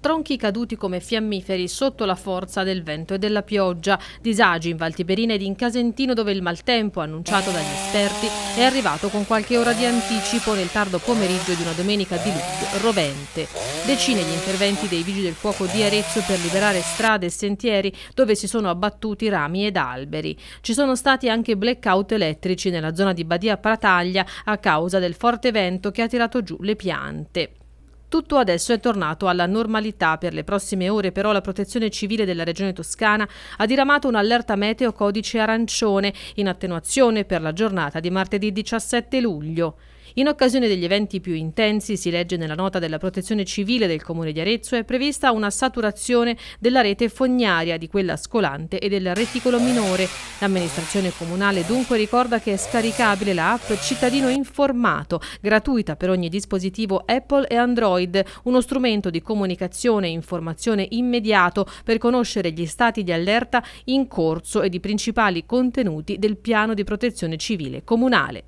tronchi caduti come fiammiferi sotto la forza del vento e della pioggia, disagi in Valtiberina ed in Casentino dove il maltempo, annunciato dagli esperti, è arrivato con qualche ora di anticipo nel tardo pomeriggio di una domenica di luglio rovente. Decine gli interventi dei vigili del fuoco di Arezzo per liberare strade e sentieri dove si sono abbattuti rami ed alberi. Ci sono stati anche blackout elettrici nella zona di Badia Prataglia a causa del forte vento che ha tirato giù le piante. Tutto adesso è tornato alla normalità. Per le prossime ore però la protezione civile della regione toscana ha diramato un'allerta meteo codice arancione in attenuazione per la giornata di martedì 17 luglio. In occasione degli eventi più intensi, si legge nella nota della protezione civile del comune di Arezzo, è prevista una saturazione della rete fognaria, di quella scolante e del reticolo minore. L'amministrazione comunale dunque ricorda che è scaricabile la app Cittadino Informato, gratuita per ogni dispositivo Apple e Android, uno strumento di comunicazione e informazione immediato per conoscere gli stati di allerta in corso e i principali contenuti del piano di protezione civile comunale.